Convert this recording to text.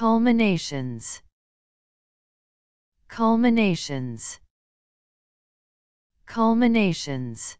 Culminations Culminations Culminations